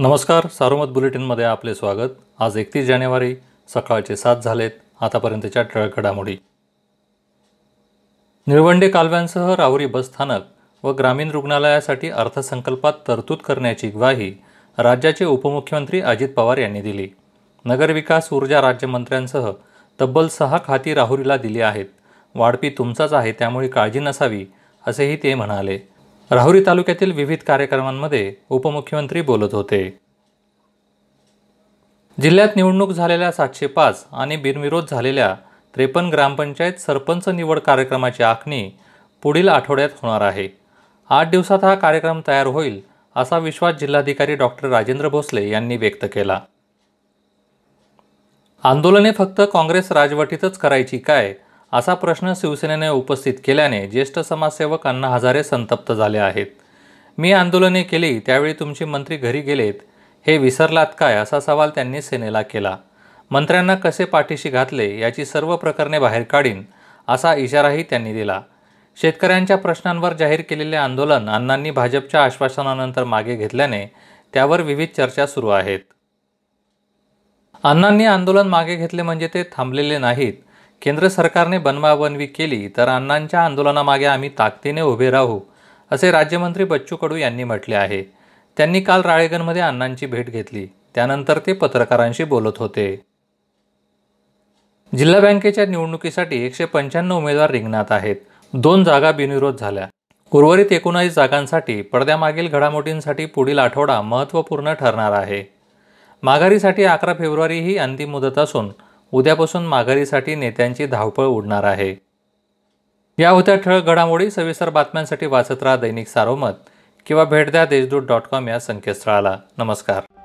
नमस्कार सारोमत बुलेटिनमध्ये आपले स्वागत आज एकतीस जानेवारी सकाळचे सात झालेत आतापर्यंतच्या ठळक घडामोडी निळवंडे कालव्यांसह राहुरी बस स्थानक व ग्रामीण रुग्णालयासाठी अर्थसंकल्पात तरतूद करण्याची ग्वाही राज्याचे उपमुख्यमंत्री अजित पवार यांनी दिली नगरविकास ऊर्जा राज्यमंत्र्यांसह तब्बल सहा खाती राहुरीला दिली आहेत वाढपी तुमचाच आहे त्यामुळे काळजी नसावी असेही ते म्हणाले राहुरी तालुक्यातील विविध कार्यक्रमांमध्ये उपमुख्यमंत्री बोलत होते जिल्ह्यात निवडणूक झालेल्या सातशे पाच आणि बिनविरोध झालेल्या त्रेपन्न ग्रामपंचायत सरपंच निवड कार्यक्रमाची आखणी पुढील आठवड्यात होणार आहे आठ दिवसात हा कार्यक्रम तयार होईल असा विश्वास जिल्हाधिकारी डॉक्टर राजेंद्र भोसले यांनी व्यक्त केला आंदोलने फक्त काँग्रेस राजवटीतच करायची काय असा प्रश्न शिवसेनेने उपस्थित केल्याने ज्येष्ठ समाजसेवक अण्णा हजारे संतप्त झाले आहेत मी आंदोलने केली त्यावेळी तुमचे मंत्री घरी गेलेत हे विसरलात काय असा सवाल त्यांनी सेनेला केला मंत्र्यांना कसे पाठीशी घातले याची सर्व प्रकरणे बाहेर काढीन असा इशाराही त्यांनी दिला शेतकऱ्यांच्या प्रश्नांवर जाहीर केलेले आंदोलन अण्णांनी भाजपच्या आश्वासनानंतर मागे घेतल्याने त्यावर विविध चर्चा सुरू आहेत अण्णांनी आंदोलन मागे घेतले म्हणजे ते थांबलेले नाहीत केंद्र सरकारने बनवाबनवी केली तर अण्णांच्या आंदोलनामागे आम्ही ताकदीने उभे राहू असे राज्यमंत्री बच्चू कडू यांनी म्हटले आहे त्यांनी काल राळेगणमध्ये अण्णांची भेट घेतली त्यानंतर ते पत्रकारांशी बोलत होते जिल्हा बँकेच्या निवडणुकीसाठी एकशे पंच्याण्णव उमेदवार रिंगणात आहेत दोन जागा बिनविरोध झाल्या उर्वरित एकोणावीस जागांसाठी पडद्यामागील घडामोडींसाठी पुढील आठवडा महत्त्वपूर्ण ठरणार आहे माघारीसाठी अकरा फेब्रुवारी ही अंतिम मुदत असून उद्यापासून माघारीसाठी नेत्यांची धावपळ उडणार आहे या होत्या ठळक घडामोडी सविस्तर बातम्यांसाठी वाचत राहा दैनिक सारोमत किंवा भेट द्या देशदूत डॉट कॉम या संकेतस्थळाला नमस्कार